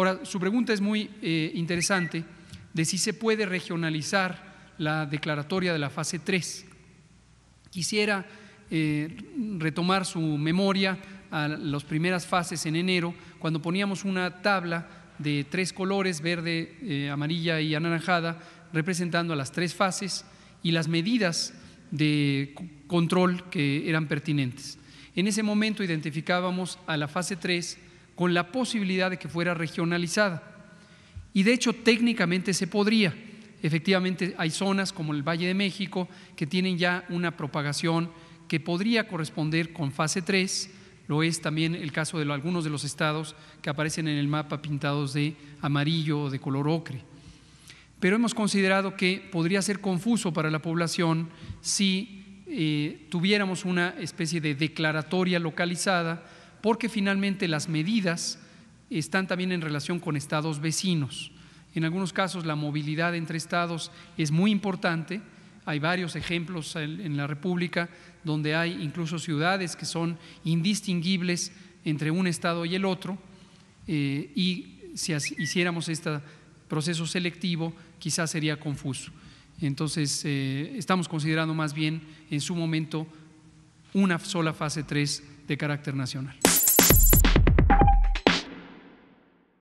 Ahora, su pregunta es muy eh, interesante de si se puede regionalizar la declaratoria de la fase 3. Quisiera eh, retomar su memoria a las primeras fases en enero, cuando poníamos una tabla de tres colores, verde, eh, amarilla y anaranjada, representando a las tres fases y las medidas de control que eran pertinentes. En ese momento identificábamos a la fase 3 con la posibilidad de que fuera regionalizada. Y de hecho técnicamente se podría. Efectivamente hay zonas como el Valle de México que tienen ya una propagación que podría corresponder con fase 3, lo es también el caso de algunos de los estados que aparecen en el mapa pintados de amarillo o de color ocre. Pero hemos considerado que podría ser confuso para la población si eh, tuviéramos una especie de declaratoria localizada porque finalmente las medidas están también en relación con estados vecinos. En algunos casos la movilidad entre estados es muy importante. Hay varios ejemplos en la República donde hay incluso ciudades que son indistinguibles entre un estado y el otro. Eh, y si hiciéramos este proceso selectivo, quizás sería confuso. Entonces, eh, estamos considerando más bien en su momento una sola fase 3 de carácter nacional.